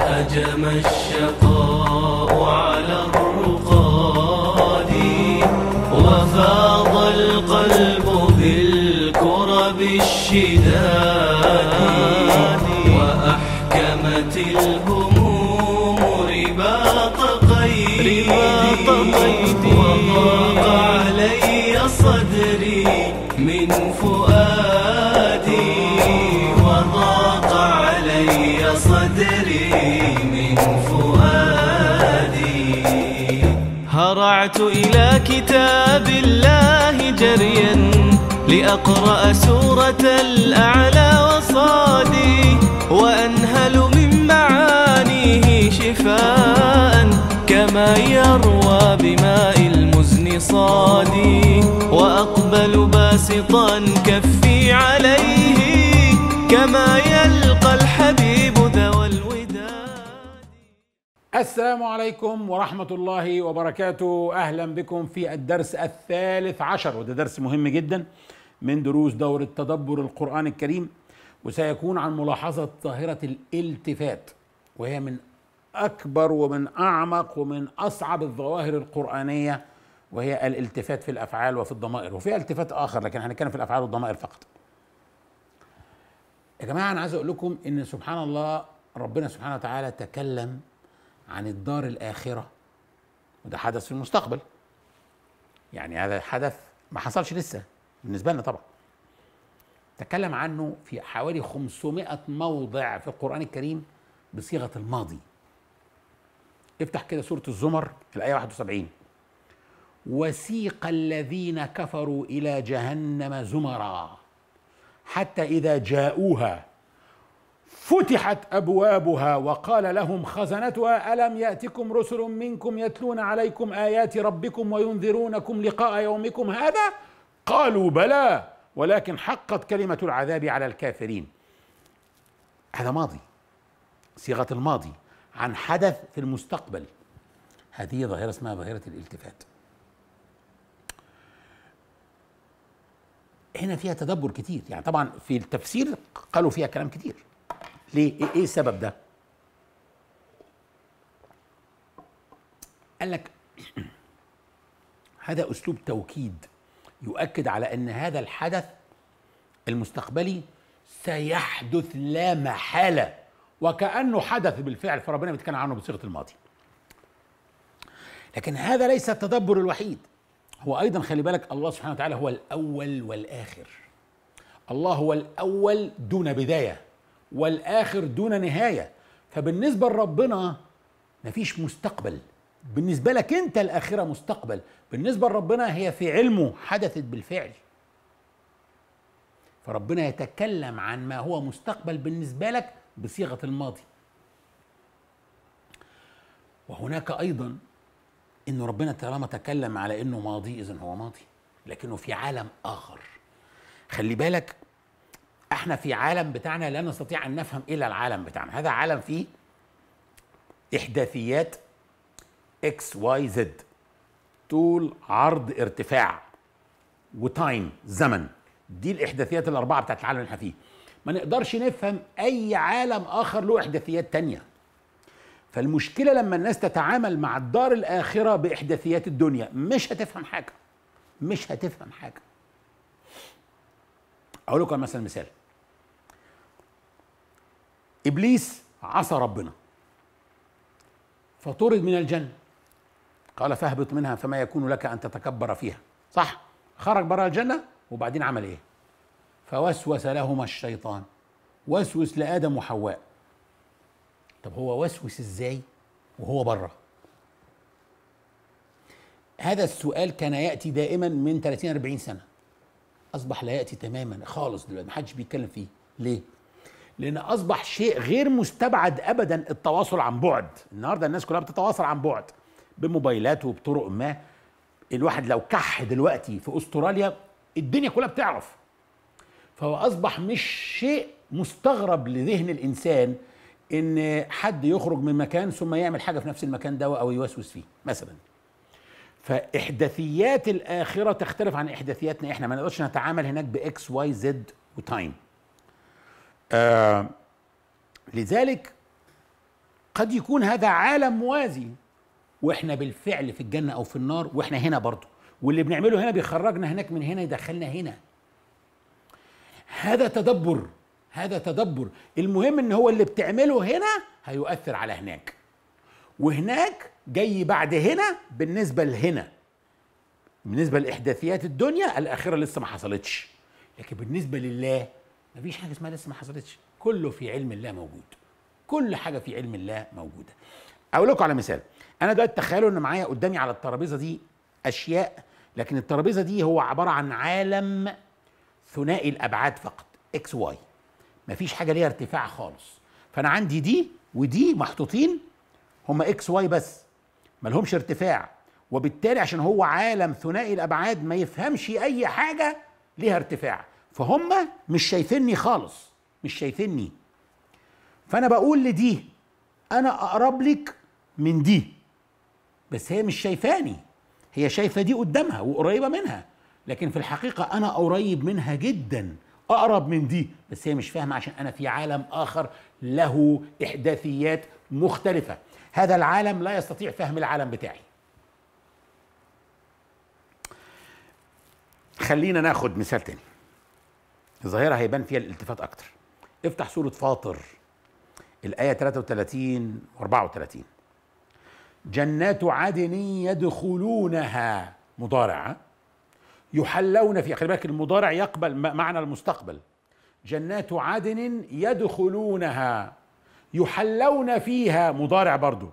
هجم الشقاء على الرقاد وفاض القلب بالكرب الشداد وأحكمت الهموم رباط قيد وضاق علي صدري من فؤادي رجعت إلى كتاب الله جريا لأقرأ سورة الأعلى وصادي وأنهل من معانيه شفاء كما يروى بماء المزن صادي وأقبل باسطا كفي عليه كما يروى السلام عليكم ورحمة الله وبركاته أهلا بكم في الدرس الثالث عشر وده درس مهم جدا من دروس دورة تدبر القرآن الكريم وسيكون عن ملاحظة ظاهرة الالتفات وهي من أكبر ومن أعمق ومن أصعب الظواهر القرآنية وهي الالتفات في الأفعال وفي الضمائر وفي التفات آخر لكن هنتكلم في الأفعال والضمائر فقط يا جماعة أنا عايز أقول لكم إن سبحان الله ربنا سبحانه وتعالى تكلم عن الدار الآخرة وده حدث في المستقبل يعني هذا حدث ما حصلش لسه بالنسبة لنا طبعا تكلم عنه في حوالي 500 موضع في القرآن الكريم بصيغة الماضي افتح كده سورة الزمر الآية 71 وسيق الذين كفروا إلى جهنم زمرا حتى إذا جاءوها فتحت ابوابها وقال لهم خزنتها الم ياتكم رسل منكم يتلون عليكم ايات ربكم وينذرونكم لقاء يومكم هذا قالوا بلى ولكن حقت كلمه العذاب على الكافرين هذا ماضي صيغه الماضي عن حدث في المستقبل هذه ظاهره اسمها ظاهره الالتفات هنا فيها تدبر كثير يعني طبعا في التفسير قالوا فيها كلام كثير ليه إيه-, ايه السبب ده قال لك هذا اسلوب توكيد يؤكد على ان هذا الحدث المستقبلي سيحدث لا محاله وكانه حدث بالفعل فربنا بيتكلم عنه بصيغه الماضي لكن هذا ليس التدبر الوحيد هو ايضا خلي بالك الله سبحانه وتعالى هو الاول والاخر الله هو الاول دون بدايه والاخر دون نهايه فبالنسبه لربنا مفيش مستقبل بالنسبه لك انت الاخره مستقبل بالنسبه لربنا هي في علمه حدثت بالفعل فربنا يتكلم عن ما هو مستقبل بالنسبه لك بصيغه الماضي وهناك ايضا ان ربنا طالما تكلم على انه ماضي اذا هو ماضي لكنه في عالم اخر خلي بالك احنا في عالم بتاعنا لا نستطيع ان نفهم الا العالم بتاعنا هذا عالم فيه احداثيات اكس واي زد طول عرض ارتفاع وتايم زمن دي الاحداثيات الاربعه بتاعت العالم اللي احنا فيه ما نقدرش نفهم اي عالم اخر له احداثيات تانية فالمشكله لما الناس تتعامل مع الدار الاخره باحداثيات الدنيا مش هتفهم حاجه مش هتفهم حاجه اقول لكم مثلا مثال ابليس عصى ربنا فطرد من الجنه قال فاهبط منها فما يكون لك ان تتكبر فيها صح خرج بره الجنه وبعدين عمل ايه فوسوس لهما الشيطان وسوس لادم وحواء طب هو وسوس ازاي وهو بره هذا السؤال كان ياتي دائما من 30 40 سنه اصبح لا ياتي تماما خالص دلوقتي محدش بيتكلم فيه ليه لان اصبح شيء غير مستبعد ابدا التواصل عن بعد النهارده الناس كلها بتتواصل عن بعد بموبايلات وبطرق ما الواحد لو كح دلوقتي في استراليا الدنيا كلها بتعرف فهو اصبح مش شيء مستغرب لذهن الانسان ان حد يخرج من مكان ثم يعمل حاجه في نفس المكان ده او يوسوس فيه مثلا فاحداثيات الاخره تختلف عن احداثياتنا احنا ما نقدرش نتعامل هناك باكس واي زد وتايم آه، لذلك قد يكون هذا عالم موازي واحنا بالفعل في الجنه او في النار واحنا هنا برضه واللي بنعمله هنا بيخرجنا هناك من هنا يدخلنا هنا هذا تدبر هذا تدبر المهم ان هو اللي بتعمله هنا هيؤثر على هناك وهناك جاي بعد هنا بالنسبه لهنا بالنسبه لاحداثيات الدنيا الاخره لسه ما حصلتش لكن بالنسبه لله مفيش حاجه اسمها لسه ما حصلتش كله في علم الله موجود كل حاجه في علم الله موجوده اقول لكم على مثال انا دلوقتي تخيلوا ان معايا قدامي على الترابيزه دي اشياء لكن الترابيزه دي هو عباره عن عالم ثنائي الابعاد فقط اكس واي مفيش حاجه ليها ارتفاع خالص فانا عندي دي ودي محطوطين هما اكس واي بس ملهمش ارتفاع وبالتالي عشان هو عالم ثنائي الابعاد ما يفهمش اي حاجه ليها ارتفاع فهم مش شايفيني خالص مش شايفيني فانا بقول لدي انا اقرب لك من دي بس هي مش شايفاني هي شايفه دي قدامها وقريبه منها لكن في الحقيقه انا قريب منها جدا اقرب من دي بس هي مش فاهمه عشان انا في عالم اخر له احداثيات مختلفه هذا العالم لا يستطيع فهم العالم بتاعي خلينا ناخد مثال تاني ظاهره هيبان فيها الالتفات اكتر افتح سوره فاطر الايه 33 و34 جنات عدن يدخلونها مضارع يحلون فيها خلي بالك المضارع يقبل معنى المستقبل جنات عدن يدخلونها يحلون فيها مضارع برضو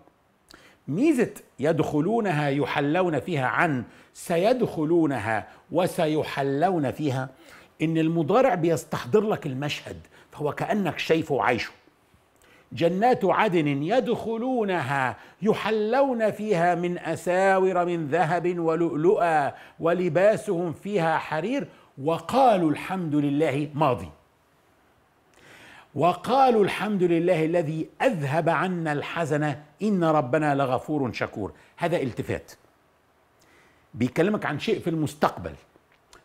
ميزة يدخلونها يحلون فيها عن سيدخلونها وسيحلون فيها ان المضارع بيستحضر لك المشهد فهو كانك شايفه وعايشه جنات عدن يدخلونها يحلون فيها من اساور من ذهب ولؤلؤا ولباسهم فيها حرير وقالوا الحمد لله ماضي وقالوا الحمد لله الذي اذهب عنا الحزن ان ربنا لغفور شكور هذا التفات بيكلمك عن شيء في المستقبل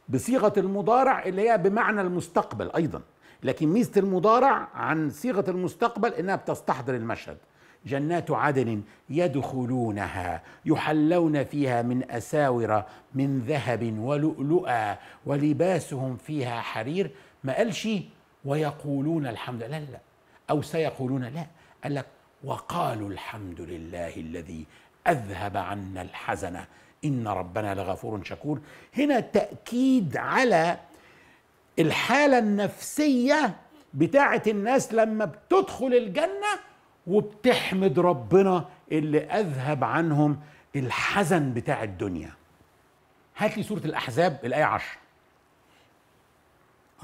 بصيغه المضارع اللي هي بمعنى المستقبل ايضا لكن ميزه المضارع عن صيغه المستقبل انها بتستحضر المشهد جنات عدن يدخلونها يحلون فيها من اساور من ذهب ولؤلؤا ولباسهم فيها حرير ما قالش ويقولون الحمد لله لا لا او سيقولون لا قال لك وقالوا الحمد لله الذي اذهب عنا الحزن ان ربنا لغفور شكور هنا تاكيد على الحاله النفسيه بتاعه الناس لما بتدخل الجنه وبتحمد ربنا اللي اذهب عنهم الحزن بتاع الدنيا هات لي سوره الاحزاب الايه 10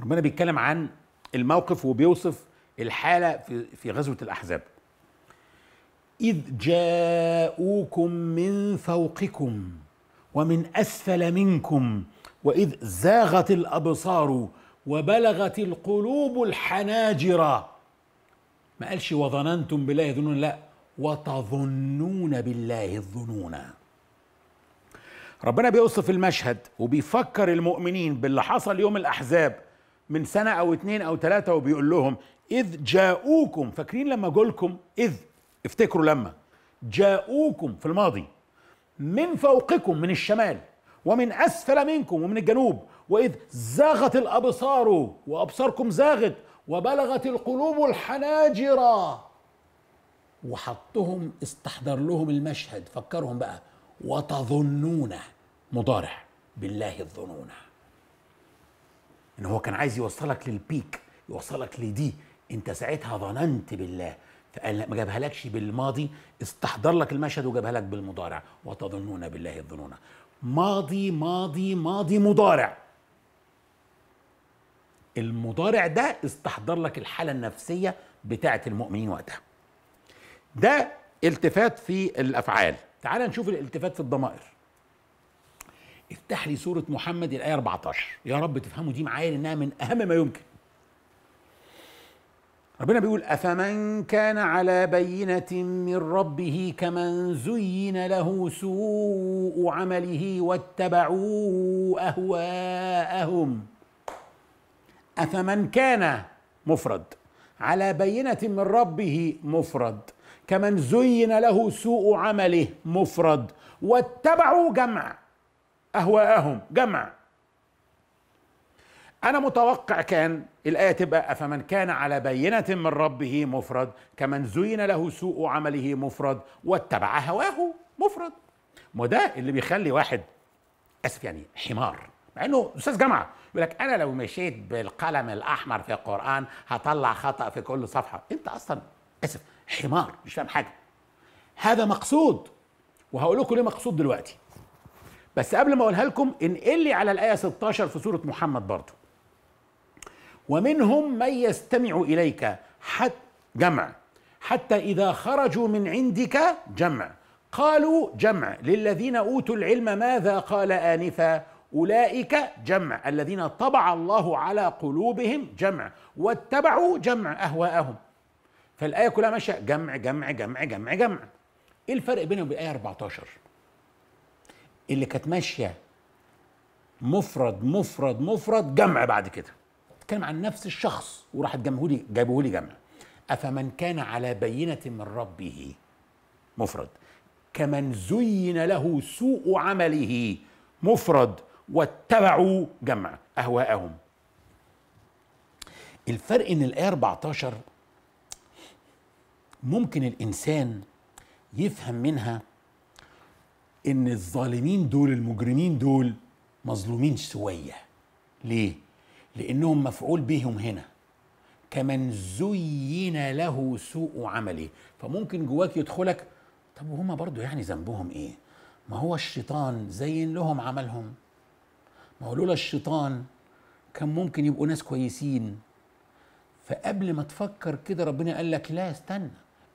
ربنا بيتكلم عن الموقف وبيوصف الحاله في في غزوه الاحزاب إذ جاءوكم من فوقكم ومن أسفل منكم وإذ زاغت الأبصار وبلغت القلوب الحناجر ما قالش وظننتم بالله يظنون لا وتظنون بالله الظنون ربنا بيوصف المشهد وبيفكر المؤمنين باللي حصل يوم الأحزاب من سنة أو اتنين أو تلاتة وبيقول لهم إذ جاءوكم فاكرين لما جولكم إذ افتكروا لما جاءوكم في الماضي من فوقكم من الشمال ومن أسفل منكم ومن الجنوب وإذ زاغت الأبصار وأبصاركم زاغت وبلغت القلوب الحناجر وحطهم استحضر لهم المشهد فكرهم بقى وتظنون مضارع بالله الظنون ان هو كان عايز يوصلك للبيك يوصلك لدي انت ساعتها ظننت بالله ما جابهالكش بالماضي استحضر لك المشهد وجابها لك بالمضارع وتظنون بالله الظنون ماضي ماضي ماضي مضارع المضارع ده استحضر لك الحاله النفسيه بتاعه المؤمنين وقتها ده التفات في الافعال تعال نشوف الالتفات في الضمائر افتح لي سوره محمد الايه 14 يا رب تفهموا دي معايا لانها من اهم ما يمكن ربنا بيقول أفمن كان على بينة من ربه كمن زين له سوء عمله واتبعوا أهواءهم أفمن كان مفرد على بينة من ربه مفرد كمن زين له سوء عمله مفرد واتبعوا جمع أهواءهم جمع أنا متوقع كان الآية تبقى أفمن كان على بينة من ربه مفرد كمن زين له سوء عمله مفرد واتبع هواه مفرد ما ده اللي بيخلي واحد اسف يعني حمار مع انه استاذ جامعه يقول لك انا لو مشيت بالقلم الاحمر في القران هطلع خطا في كل صفحه انت اصلا اسف حمار مش فاهم حاجه هذا مقصود وهقول لكم ليه مقصود دلوقتي بس قبل ما اقولها لكم انقل لي على الايه 16 في سوره محمد برضه ومنهم من يستمع إليك حتى جمع حتى إذا خرجوا من عندك جمع قالوا جمع للذين أوتوا العلم ماذا قال آنفا أولئك جمع الذين طبع الله على قلوبهم جمع واتبعوا جمع أهواءهم فالآية كلها ماشية جمع جمع جمع جمع جمع إيه الفرق بينهم وبين الآية 14 اللي كانت ماشية مفرد مفرد مفرد جمع بعد كده بتتكلم عن نفس الشخص وراح جابوه لي جمع أفمن كان على بينة من ربه مفرد كمن زين له سوء عمله مفرد واتبعوا جمع أهواءهم الفرق ان الايه 14 ممكن الانسان يفهم منها ان الظالمين دول المجرمين دول مظلومين شويه ليه لأنهم مفعول بهم هنا كمن زين له سوء عمله فممكن جواك يدخلك طب وهما برضو يعني ذنبهم ايه ما هو الشيطان زين لهم عملهم ما هو لولا الشيطان كان ممكن يبقوا ناس كويسين فقبل ما تفكر كده ربنا قال لك لا استنى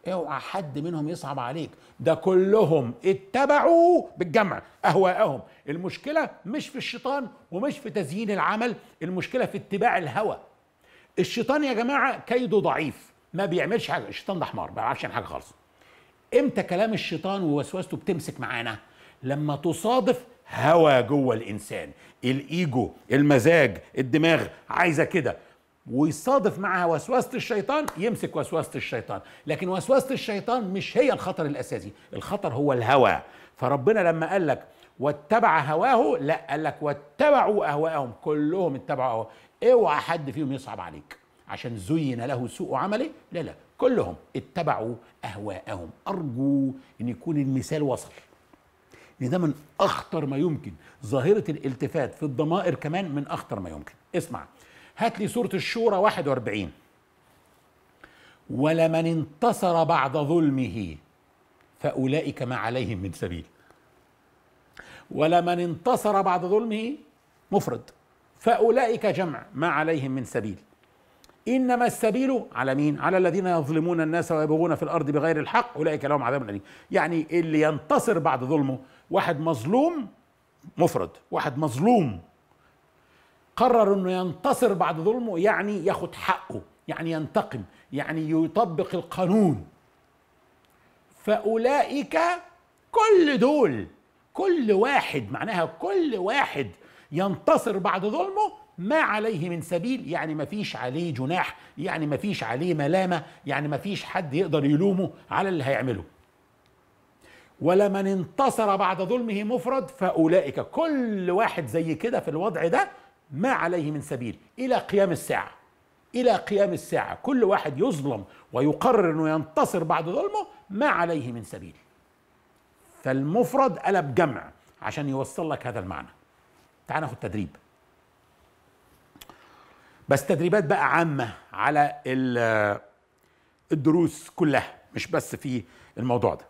اوعى حد منهم يصعب عليك ده كلهم اتبعوا بالجمع اهواءهم المشكله مش في الشيطان ومش في تزيين العمل المشكله في اتباع الهوى الشيطان يا جماعه كيده ضعيف ما بيعملش حاجه الشيطان ده حمار ما بيعرفش حاجه خالص امتى كلام الشيطان ووسوسته بتمسك معانا لما تصادف هوى جوه الانسان الايجو المزاج الدماغ عايزه كده ويصادف معها وسوسة الشيطان يمسك وسوسة الشيطان لكن وسوسة الشيطان مش هي الخطر الأساسي الخطر هو الهوى فربنا لما قال لك واتبع هواه لا قال لك واتبعوا أهواءهم كلهم اتبعوا أهواء اوعى حد فيهم يصعب عليك عشان زين له سوء عمله لا لا كلهم اتبعوا أهواءهم أرجو أن يكون المثال وصل ان ده من اخطر ما يمكن ظاهره الالتفات في الضمائر كمان من اخطر ما يمكن اسمع هات لي سورة الشورى 41 ولمن انتصر بعد ظلمه فأولئك ما عليهم من سبيل ولمن انتصر بعد ظلمه مفرد فأولئك جمع ما عليهم من سبيل انما السبيل على مين على الذين يظلمون الناس ويبغون في الارض بغير الحق اولئك لهم عذاب اليم يعني اللي ينتصر بعد ظلمه واحد مظلوم مفرد واحد مظلوم قرر انه ينتصر بعد ظلمه يعني ياخد حقه يعني ينتقم يعني يطبق القانون فاولئك كل دول كل واحد معناها كل واحد ينتصر بعد ظلمه ما عليه من سبيل يعني ما فيش عليه جناح يعني ما فيش عليه ملامة يعني ما فيش حد يقدر يلومه على اللي هيعمله ولمن انتصر بعد ظلمه مفرد فأولئك كل واحد زي كده في الوضع ده ما عليه من سبيل إلى قيام الساعة إلى قيام الساعة كل واحد يظلم ويقرر أنه ينتصر بعد ظلمه ما عليه من سبيل فالمفرد قلب جمع عشان يوصل لك هذا المعنى تعال ناخد تدريب بس تدريبات بقى عامة على الدروس كلها مش بس في الموضوع ده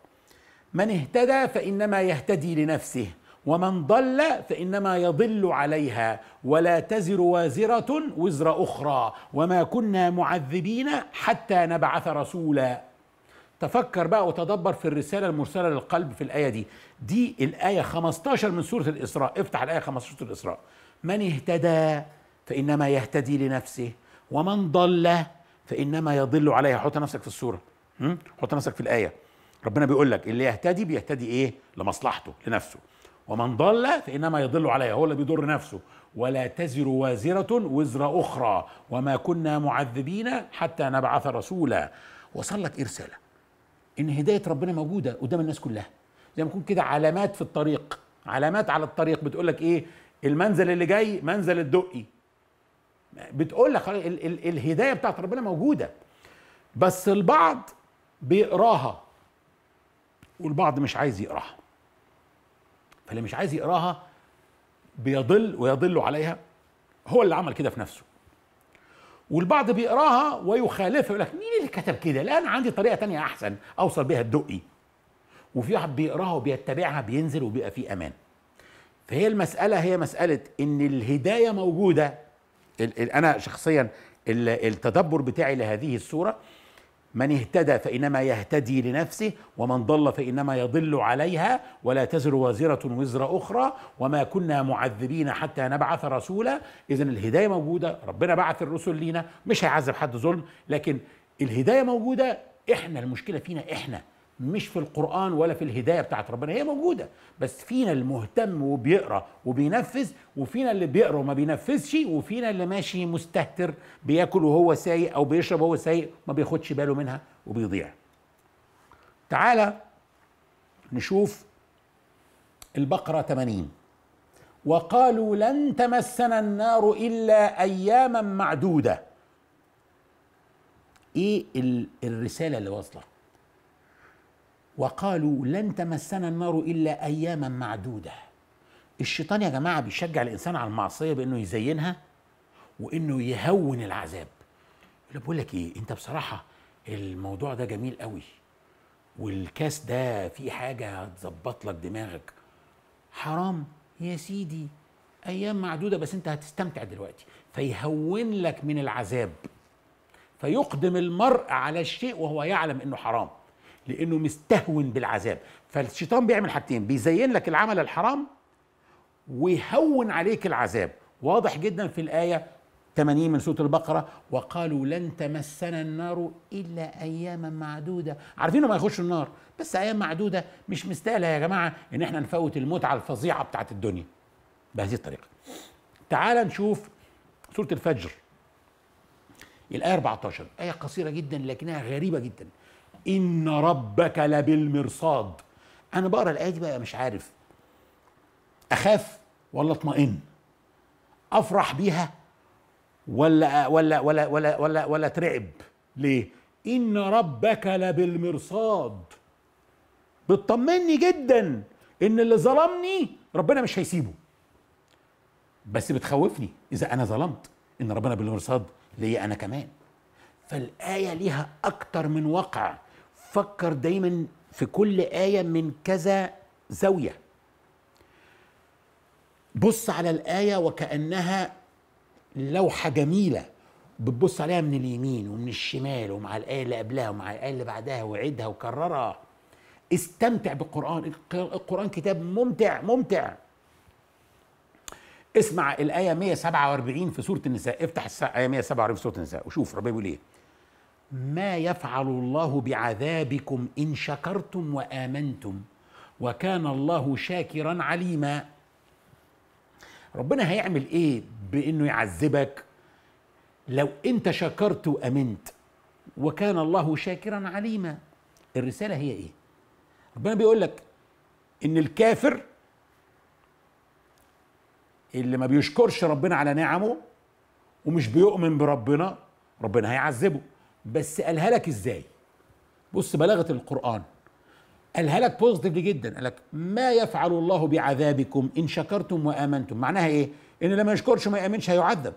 من اهتدى فإنما يهتدي لنفسه ومن ضل فانما يضل عليها ولا تزر وازره وزر اخرى وما كنا معذبين حتى نبعث رسولا تفكر بقى وتدبر في الرساله المرسله للقلب في الايه دي دي الايه 15 من سوره الاسراء افتح الايه 15 سوره الاسراء من اهتدى فانما يهتدي لنفسه ومن ضل فانما يضل عليها حط نفسك في الصوره حط نفسك في الايه ربنا بيقول لك اللي يهتدي بيهتدي ايه لمصلحته لنفسه ومن ضل فإنما يضل عليها هو اللي بيضر نفسه ولا تزر وازرة وزر أخرى وما كنا معذبين حتى نبعث رسولا وصل لك إرسالة إن هداية ربنا موجودة قدام الناس كلها زي ما يكون كده علامات في الطريق علامات على الطريق بتقول لك إيه المنزل اللي جاي منزل الدقي بتقول لك ال- ال-, ال الهداية بتاعت ربنا موجودة بس البعض بيقراها والبعض مش عايز يقراها فاللي مش عايز يقراها بيضل ويضل عليها هو اللي عمل كده في نفسه والبعض بيقراها ويخالفها يقول لك مين اللي كتب كده لا انا عندي طريقه تانية احسن اوصل بيها الدقي وفي واحد بيقراها وبيتبعها بينزل وبيبقى في امان فهي المساله هي مساله ان الهدايه موجوده انا شخصيا التدبر بتاعي لهذه الصوره من اهتدى فإنما يهتدي لنفسه ومن ضل فإنما يضل عليها ولا تزر وازرة وزر أخرى وما كنا معذبين حتى نبعث رسولا إذا الهداية موجودة ربنا بعث الرسل لينا مش هيعذب حد ظلم لكن الهداية موجودة إحنا المشكلة فينا إحنا مش في القرآن ولا في الهداية بتاعت ربنا هي موجودة بس فينا المهتم وبيقرأ وبينفذ وفينا اللي بيقرأ وما بينفذش وفينا اللي ماشي مستهتر بياكل وهو سايق أو بيشرب وهو سايق ما بياخدش باله منها وبيضيع تعالى نشوف البقرة 80 وقالوا لن تمسنا النار إلا أياما معدودة إيه الرسالة اللي واصلة وقالوا لن تمسنا النار إلا أياما معدودة الشيطان يا جماعة بيشجع الإنسان على المعصية بأنه يزينها وأنه يهون العذاب انا بقول لك إيه أنت بصراحة الموضوع ده جميل قوي والكاس ده فيه حاجة هتظبط لك دماغك حرام يا سيدي أيام معدودة بس أنت هتستمتع دلوقتي فيهون لك من العذاب فيقدم المرء على الشيء وهو يعلم أنه حرام لانه مستهون بالعذاب فالشيطان بيعمل حاجتين بيزين لك العمل الحرام ويهون عليك العذاب واضح جدا في الايه 80 من سوره البقره وقالوا لن تمسنا النار الا اياما معدوده عارفين ما يخشوا النار بس ايام معدوده مش مستاهله يا جماعه ان احنا نفوت المتعه الفظيعه بتاعت الدنيا بهذه الطريقه تعال نشوف سوره الفجر الايه 14 ايه قصيره جدا لكنها غريبه جدا إن ربك لبالمرصاد أنا بقرا الآية دي بقى مش عارف أخاف ولا أطمئن أفرح بيها ولا ولا ولا ولا ولا, ولا ترعب ليه؟ إن ربك لبالمرصاد بتطمني جدا إن اللي ظلمني ربنا مش هيسيبه بس بتخوفني إذا أنا ظلمت إن ربنا بالمرصاد ليا أنا كمان فالآية ليها أكتر من وقع فكر دايما في كل آية من كذا زاوية بص على الآية وكأنها لوحة جميلة بتبص عليها من اليمين ومن الشمال ومع الآية اللي قبلها ومع الآية اللي بعدها وعدها وكررها استمتع بالقرآن القرآن كتاب ممتع ممتع اسمع الآية 147 في سورة النساء افتح الآية 147 في سورة النساء وشوف ربنا بيقول إيه ما يفعل الله بعذابكم ان شكرتم وامنتم وكان الله شاكرا عليما ربنا هيعمل ايه بانه يعذبك لو انت شكرت وامنت وكان الله شاكرا عليما الرساله هي ايه ربنا بيقول لك ان الكافر اللي ما بيشكرش ربنا على نعمه ومش بيؤمن بربنا ربنا هيعذبه بس قالها لك ازاي بص بلاغه القران قالها لك بوزيتيفلي جدا قال لك ما يفعل الله بعذابكم ان شكرتم وامنتم معناها ايه ان لما يشكرش ما يامنش هيعذب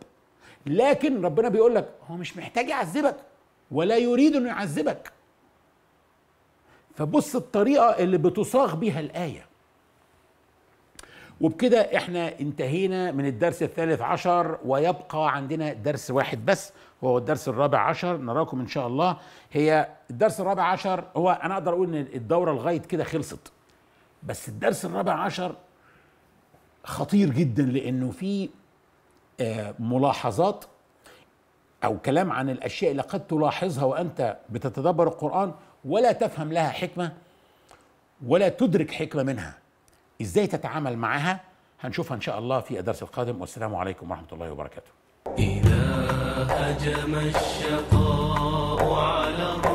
لكن ربنا بيقول لك هو مش محتاج يعذبك ولا يريد انه يعذبك فبص الطريقه اللي بتصاغ بيها الايه وبكده احنا انتهينا من الدرس الثالث عشر ويبقى عندنا درس واحد بس وهو الدرس الرابع عشر نراكم ان شاء الله هي الدرس الرابع عشر هو انا اقدر اقول ان الدوره لغايه كده خلصت بس الدرس الرابع عشر خطير جدا لانه في آه، ملاحظات او كلام عن الاشياء اللي قد تلاحظها وانت بتتدبر القران ولا تفهم لها حكمه ولا تدرك حكمه منها ازاي تتعامل معها هنشوفها ان شاء الله في الدرس القادم والسلام عليكم ورحمه الله وبركاته هجم الشقاء على الرحيم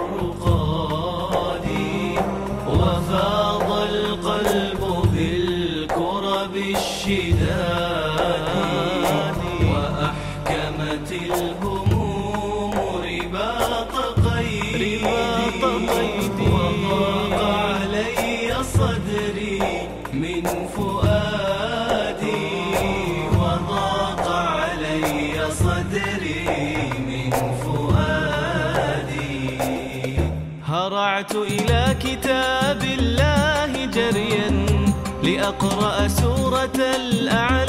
أقرأ سورة الأعلى